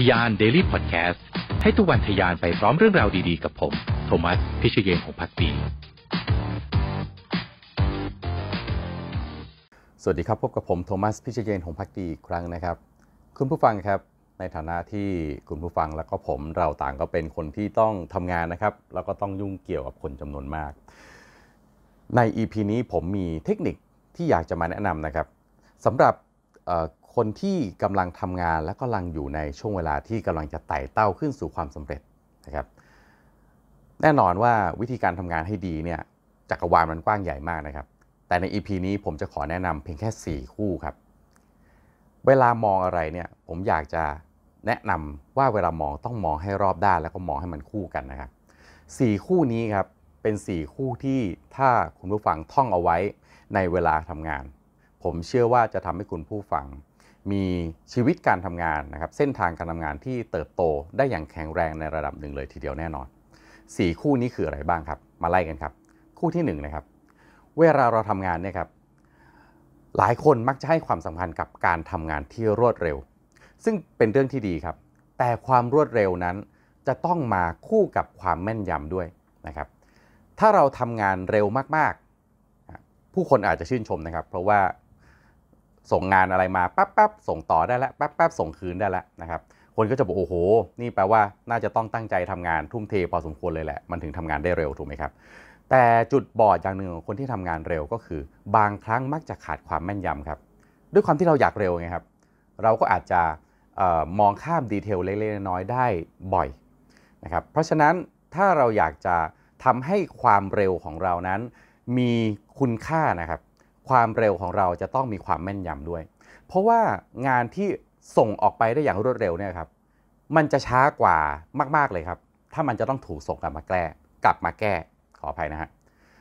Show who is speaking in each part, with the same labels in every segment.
Speaker 1: ทยาน Daily Podcast ให้ทุกวันทยานไปพร้อมเรื่องราวดีๆ กับผม โทมัส พิเชเยงของพักดีสวัสดีครับ พบกับผม โทมัส พิเชเยงของพักดีอีกครั้งนะครับ คุณผู้ฟังครับ ในฐานะที่คุณผู้ฟังและก็ผม เราต่างก็เป็นคนที่ต้องทำงานนะครับ แล้วก็ต้องยุ่งเกี่ยวกับคนจำนวนมาก ใน EP นี้ผมมีเทคนิคที่อยากจะมาแนะนำนะครับ สำหรับคนที่กำลังทำงานและกำลังอยู่ในช่วงเวลาที่กำลังจะไต่เต้าขึ้นสู่ความสำเร็จนะครับ แน่นอนว่าวิธีการทำงานให้ดีเนี่ยจักรวาลมันกว้างใหญ่มากนะครับ แต่ใน EP นี้ผมจะขอแนะนำเพียงแค่ 4 คู่ครับ เวลามองอะไรเนี่ยผมอยากจะแนะนำว่าเวลามองต้องมองให้รอบด้านแล้วก็มองให้มันคู่กันนะครับสคู่นี้ครับเป็น 4 คู่ที่ถ้าคุณผู้ฟังท่องเอาไว้ในเวลาทำงาน ผมเชื่อว่าจะทำให้คุณผู้ฟังมีชีวิตการทำงานนะครับเส้นทางการทำงานที่เติบโตได้อย่างแข็งแรงในระดับหนึ่งเลยทีเดียวแน่นอน 4 คู่นี้คืออะไรบ้างครับ มาไล่กันครับ คู่ที่1นนะครับเวลาเราทำงานเนี่ยครับหลายคนมักจะให้ความสำคัญกับการทำงานที่รวดเร็ว ซึ่งเป็นเรื่องที่ดีครับ แต่ความรวดเร็วนั้น จะต้องมาคู่กับความแม่นยำด้วยนะครับถ้าเราทำงานเร็วมากๆ ผู้คนอาจจะชื่นชมนะครับ เพราะว่าส่งงานอะไรมาปั๊บปั๊บส่งต่อได้แล้วปั๊บปั๊บส่งคืนได้แล้วนะครับ คนก็จะบอกโอ้โห นี่แปลว่าน่าจะต้องตั้งใจทำงานทุ่มเทพอสมควรเลยแหละมันถึงทำงานได้เร็ว ถูกไหมครับ แต่จุดบอดอย่างหนึ่งของคนที่ทำงานเร็วก็คือบางครั้งมักจะขาดความแม่นยำครับ ด้วยความที่เราอยากเร็วไงครับเราก็อาจจะออมองข้ามดีเทลเล็กๆน้อยๆได้บ่อยนะครับเพราะฉะนั้นถ้าเราอยากจะทำให้ความเร็วของเรานั้นมีคุณค่านะครับความเร็วของเราจะต้องมีความแม่นยำด้วย เพราะว่างานที่ส่งออกไปได้อย่างรวดเร็วเนี่ยครับ มันจะช้ากว่ามากๆเลยครับ ถ้ามันจะต้องถูกส่งกลับมาแก้ กลับมาแก้ ขออภัยนะฮะ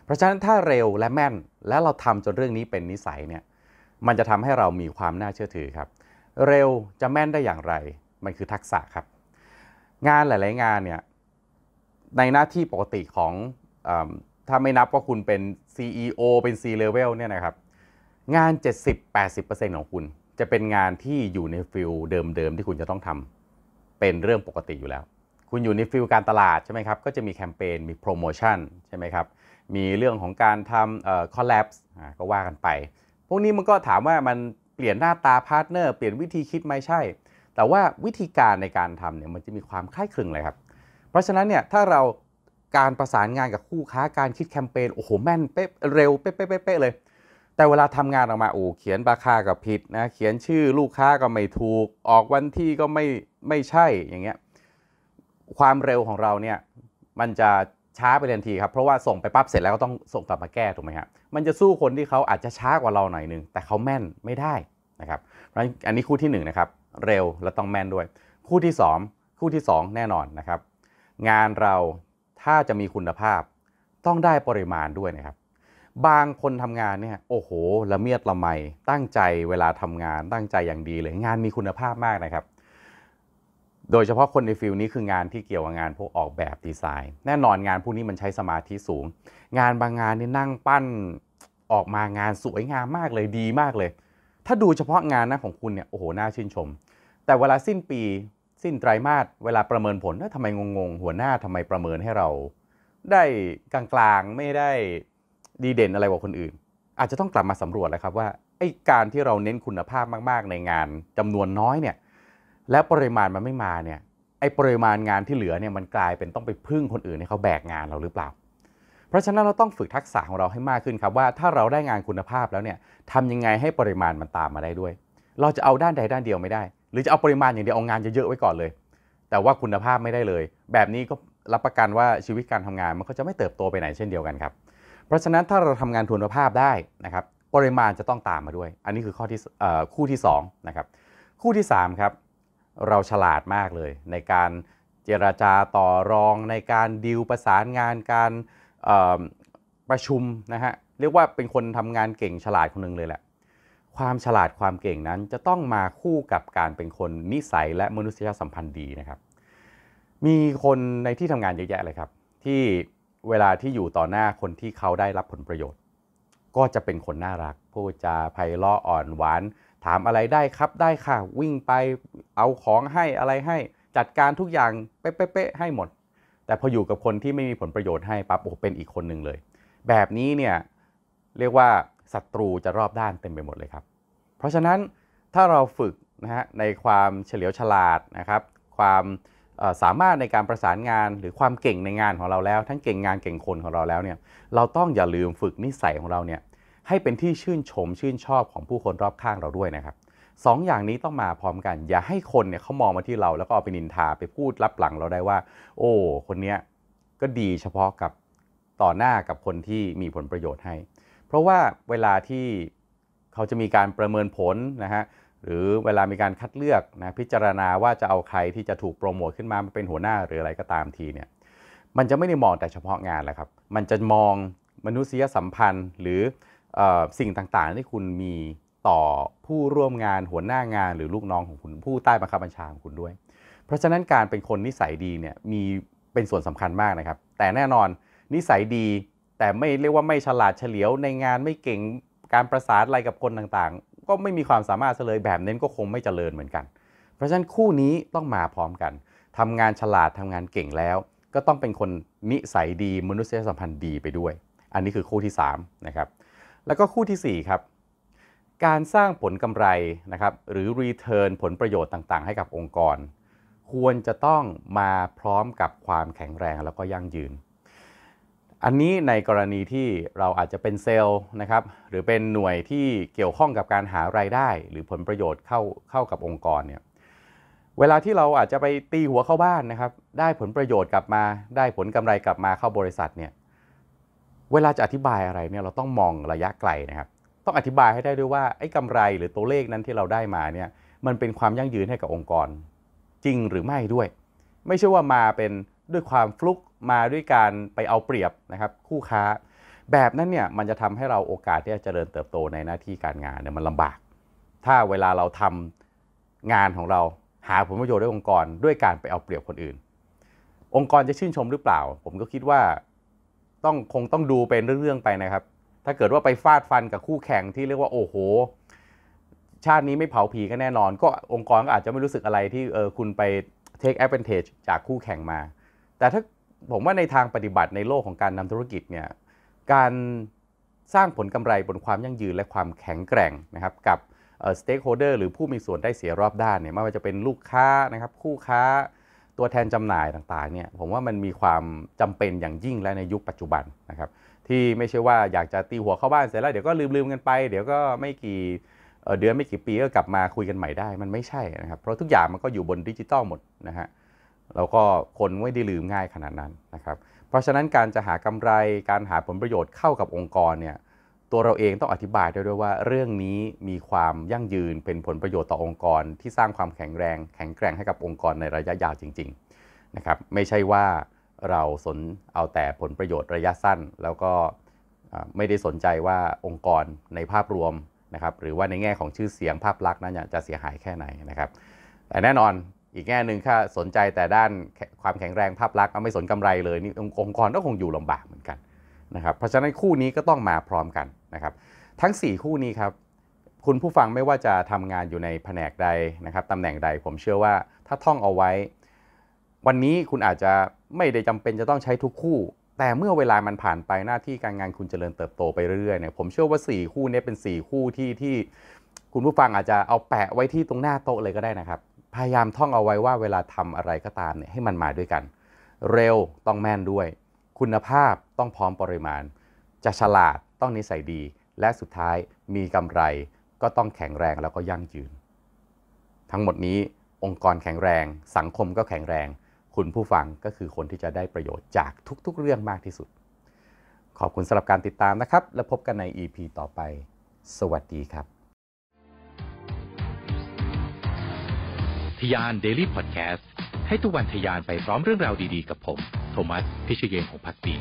Speaker 1: เพราะฉะนั้นถ้าเร็วและแม่นและเราทำจนเรื่องนี้เป็นนิสัยเนี่ยมันจะทำให้เรามีความน่าเชื่อถือครับ เร็วจะแม่นได้อย่างไร มันคือทักษะครับ งานหลาย ๆ งานเนี่ยในหน้าที่ปกติของถ้าไม่นับว่าคุณเป็น CEO เป็น C-level เนี่ยนะครับงาน 70-80%ของคุณ จะเป็นงานที่อยู่ในฟิลเดิมๆ ที่คุณจะต้องทำเป็นเรื่องปกติอยู่แล้ว คุณอยู่ในฟิลการตลาดใช่ไหมครับก็จะมีแคมเปญ มีโปรโมชั่นใช่ไหมครับมีเรื่องของการทำเอ่อคอลแลบก็ว่ากันไป พวกนี้มันก็ถามว่ามันเปลี่ยนหน้าตาพาร์ทเนอร์เปลี่ยนวิธีคิดไม่ใช่ แต่ว่าวิธีการในการทำเนี่ยมันจะมีความคล้ายคลึงเลยครับ เพราะฉะนั้นเนี่ยถ้าเราการประสานงานกับคู่ค้าการคิดแคมเปญโอ้โหแม่นเป๊ะเร็วเป๊ะเป๊ะเป๊ะเลยแต่เวลาทำงานออกมาออ่เขียนราคากับผิดนะเขียนชื่อลูกค้าก็ไม่ถูก ออกวันที่ก็ไม่ไม่ใช่อย่างเงี้ยความเร็วของเราเนี่ยมันจะช้าไปทันทีครับเพราะว่าส่งไปปั๊บเสร็จแล้วก็ต้องส่งกลับมาแก้ถูกไหมครับมันจะสู้คนที่เขาอาจจะช้ากว่าเราหน่อยนึงแต่เขาแม่นไม่ได้นะครับเพราะฉะนั้นอันนี้คู่ที่1นนะครับเร็วและต้องแม่นด้วย คู่ที่ 2 คู่ที่ 2 แน่นอนนะครับ งานเราถ้าจะมีคุณภาพต้องได้ปริมาณด้วยนะครับบางคนทำงานเนี่ย โอ้โห ละเมียดละไม ตั้งใจเวลาทำงาน ตั้งใจอย่างดีเลย งานมีคุณภาพมากนะครับ โดยเฉพาะคนในฟิลนี้คืองานที่เกี่ยวกับงานพวกออกแบบดีไซน์ แน่นอนงานพวกนี้มันใช้สมาธิสูง งานบางงานนี่นั่งปั้นออกมางานสวยงามมากเลย ดีมากเลย ถ้าดูเฉพาะงานนะของคุณเนี่ย โอ้โห น่าชื่นชม แต่เวลาสิ้นปี สิ้นไตรมาส เวลาประเมินผลทำไมงงๆ หัวหน้าทำไมประเมินให้เราได้ กลางๆไม่ได้ดีเด่นอะไรกว่าคนอื่น อาจจะต้องกลับมาสำรวจแล้วครับว่าไอ้การที่เราเน้นคุณภาพมาก ๆ ในงานจำนวนน้อยเนี่ย แล้วปริมาณมันไม่มาเนี่ย ไอ้ปริมาณงานที่เหลือเนี่ยมันกลายเป็นต้องไปพึ่งคนอื่นให้เขาแบกงานเราหรือเปล่า เพราะฉะนั้นเราต้องฝึกทักษะของเราให้มากขึ้นครับว่าถ้าเราได้งานคุณภาพแล้วเนี่ยทำยังไงให้ปริมาณมันตามมาได้ด้วย เราจะเอาด้านใดด้านเดียวไม่ได้ หรือจะเอาปริมาณอย่างเดียวเอางานเยอะๆไว้ก่อนเลย แต่ว่าคุณภาพไม่ได้เลย แบบนี้ก็รับประกันว่าชีวิตการทำงานมันก็จะไม่เติบโตไปไหน เช่นเดียวกันครับเพราะฉะนั้นถ้าเราทำงานทุนภาพได้นะครับ ปริมาณจะต้องตามมาด้วย อันนี้คือข้อที่คู่ที่2นะครับคู่ที่3ครับเราฉลาดมากเลย ในการเจราจาต่อรอง ในการดิวประสานงานการประชุมนะฮะเรียกว่าเป็นคนทำงานเก่งฉลาดคนนึงเลยแหละความฉลาดความเก่งนั้นจะต้องมาคู่กับการเป็นคนนิสัยและมนุษยสัมพันธ์ดีนะครับมีคนในที่ทำงานเยอะแยะเลยครับที่เวลาที่อยู่ต่อหน้าคนที่เขาได้รับผลประโยชน์ ก็จะเป็นคนน่ารักพูดจาไพเราะอ่อนหวานถามอะไรได้ครับได้ค่ะ วิ่งไปเอาของให้อะไรให้ จัดการทุกอย่างเป๊ะๆให้หมด แต่พออยู่กับคนที่ไม่มีผลประโยชน์ให้ปั๊บโอ้เป็นอีกคนหนึ่งเลย แบบนี้เนี่ยเรียกว่าศัตรูจะรอบด้านเต็มไปหมดเลยครับเพราะฉะนั้นถ้าเราฝึกนะฮะในความเฉลียวฉลาดนะครับ ความสามารถในการประสานงานหรือความเก่งในงานของเราแล้ว ทั้งเก่งงานเก่งคนของเราแล้วเนี่ยเราต้องอย่าลืมฝึกนิสัยของเราเนี่ยให้เป็นที่ชื่นชมชื่นชอบของผู้คนรอบข้างเราด้วยนะครับสองอย่างนี้ต้องมาพร้อมกัน อย่าให้คนเนี่ยเขามองมาที่เรา แล้วก็เอาไปนินทาไปพูดรับหลังเราได้ว่า โอ้คนเนี้ยก็ดีเฉพาะกับต่อหน้ากับคนที่มีผลประโยชน์ให้ เพราะว่าเวลาที่เขาจะมีการประเมินผลนะฮะหรือเวลามีการคัดเลือกนะพิจารณาว่าจะเอาใครที่จะถูกโปรโมทขึ้นมาเป็นหัวหน้าหรืออะไรก็ตามทีเนี่ยมันจะไม่ได้มองแต่เฉพาะงานแหละครับ มันจะมองมนุษยสัมพันธ์หรืออสิ่งต่างๆที่คุณมีต่อผู้ร่วมงานหัวหน้างานหรือลูกน้องของคุณ ผู้ใต้บังคับบัญชาของคุณด้วย เพราะฉะนั้นการเป็นคนนิสัยดีเนี่ยมีเป็นส่วนสำคัญมากนะครับ แต่แน่นอนนิสัยดีแต่ไม่เรียกว่าไม่ฉลาดเฉลียวในงานไม่เก่งการประสานอะไรกับคนต่างก็ไม่มีความสามารถเลย แบบเน้นก็คงไม่เจริญเหมือนกัน เพราะฉะนั้นคู่นี้ต้องมาพร้อมกัน ทำงานฉลาด ทำงานเก่งแล้ว ก็ต้องเป็นคนนิสัยดี มนุษยสัมพันธ์ดีไปด้วย อันนี้คือคู่ที่ 3 นะครับ แล้วก็คู่ที่ 4 ครับ การสร้างผลกำไรนะครับ หรือรีเทิร์นผลประโยชน์ต่างๆ ให้กับองค์กร ควรจะต้องมาพร้อมกับความแข็งแรงแล้วก็ยั่งยืนอันนี้ในกรณีที่เราอาจจะเป็นเซลล์นะครับหรือเป็นหน่วยที่เกี่ยวข้องกับการหารายได้ หรือผลประโยชน์เข้าเข้ากับองค์กรเนี่ยเวลาที่เราอาจจะไปตีหัวเข้าบ้านนะครับได้ผลประโยชน์กลับมา ได้ผลกำไรกลับมาเข้าบริษัทเนี่ยเวลาจะอธิบายอะไรเนี่ยเราต้องมองระยะไกลนะครับต้องอธิบายให้ได้ด้วยว่าไอ้กำไรหรือตัวเลขนั้นที่เราได้มาเนี่ยมันเป็นความยั่งยืนให้กับองค์กร จริงหรือไม่ด้วย ไม่ใช่ว่ามาเป็นด้วยความฟลุกมาด้วยการไปเอาเปรียบนะครับ คู่ค้าแบบนั้นเนี่ย มันจะทำให้เราโอกาสที่จะเจริญเติบโตในหน้าที่การงานเนี่ยมันลำบาก ถ้าเวลาเราทำงานของเราหาผลประโยชน์ด้วยองค์กร ด้วยการไปเอาเปรียบคนอื่น องค์กรจะชื่นชมหรือเปล่า ผมก็คิดว่าต้องคงต้องดูเป็นเรื่องๆไปนะครับ ถ้าเกิดว่าไปฟาดฟันกับคู่แข่งที่เรียกว่าโอ้โห ชาตินี้ไม่เผาผีกันแน่นอน ก็องค์กรก็อาจจะไม่รู้สึกอะไรที่เออคุณไป take advantage จากคู่แข่งมา แต่ถ้าผมว่าในทางปฏิบัติในโลกของการนำธุรกิจเนี่ยการสร้างผลกำไรบนความยั่งยืนและความแข็งแกร่งนะครับกับสเต็กโฮเดอร์หรือผู้มีส่วนได้เสียรอบด้านเนี่ยไม่ว่าจะเป็นลูกค้านะครับคู่ค้าตัวแทนจำหน่ายต่างๆเนี่ยผมว่ามันมีความจำเป็นอย่างยิ่งและในยุคปัจจุบันนะครับที่ไม่ใช่ว่าอยากจะตีหัวเข้าบ้านเสร็จแล้วเดี๋ยวก็ลืมๆกันไปเดี๋ยวก็ไม่กี่เดือนไม่กี่ปีก็กลับมาคุยกันใหม่ได้มันไม่ใช่นะครับเพราะทุกอย่างมันก็อยู่บนดิจิตอลหมดนะฮะแล้วก็คนไม่ได้ลืมง่ายขนาดนั้นนะครับ เพราะฉะนั้นการจะหากำไรการหาผลประโยชน์เข้ากับองค์กรเนี่ยตัวเราเองต้องอธิบายด้วยด้วยว่า เรื่องนี้มีความยั่งยืนเป็นผลประโยชน์ต่อองค์กร ที่สร้างความแข็งแรง แข็งแกร่งให้กับองค์กรในระยะยาวจริงๆนะครับไม่ใช่ว่าเราสนเอาแต่ผลประโยชน์ระยะสั้นแล้วก็ไม่ได้สนใจว่าองค์กรในภาพรวมนะครับหรือว่าในแง่ของชื่อเสียงภาพลักษณ์นั้นจะเสียหายแค่ไหนนะครับแต่แน่นอนอีกแง่หนึ่งถ้าสนใจแต่ด้านความแข็งแรงภาพลักษณ์เอาไม่สนกำไรเลยนี่องค์กรก็คงอยู่ลำบากเหมือนกันนะครับ เพราะฉะนั้นคู่นี้ก็ต้องมาพร้อมกันนะครับ ทั้ง 4 คู่นี้ครับ คุณผู้ฟังไม่ว่าจะทำงานอยู่ในแผนกใดนะครับตำแหน่งใด ผมเชื่อว่าถ้าท่องเอาไว้ วันนี้คุณอาจจะไม่ได้จำเป็นจะต้องใช้ทุกคู่ แต่เมื่อเวลามันผ่านไปหน้าที่การงานคุณจเจริญเติบโตไปเรื่อยๆเนี่ยผมเชื่อว่า4คู่นี้เป็น4 คู่ที่ที่ คุณผู้ฟังอาจจะเอาแปะไว้ที่ตรงหน้าโต๊ะเลยก็ได้นะครับพยายามท่องเอาไว้ว่าเวลาทำอะไรก็ตามเนี่ยให้มันมาด้วยกัน เร็วต้องแม่นด้วย คุณภาพต้องพร้อมปริมาณ จะฉลาดต้องนิสัยดี และสุดท้าย มีกำไรก็ต้องแข็งแรงแล้วก็ยั่งยืน ทั้งหมดนี้องค์กรแข็งแรง สังคมก็แข็งแรง คุณผู้ฟังก็คือคนที่จะได้ประโยชน์จากทุก ๆเรื่องมากที่สุด ขอบคุณสำหรับการติดตามนะครับ แล้วพบกันใน EP ต่อไป สวัสดีครับทยาน Daily Podcast ให้ทุกวันทยานไปพร้อมเรื่องราวดีๆ กับผม โทมัส พิชเยงของพักดี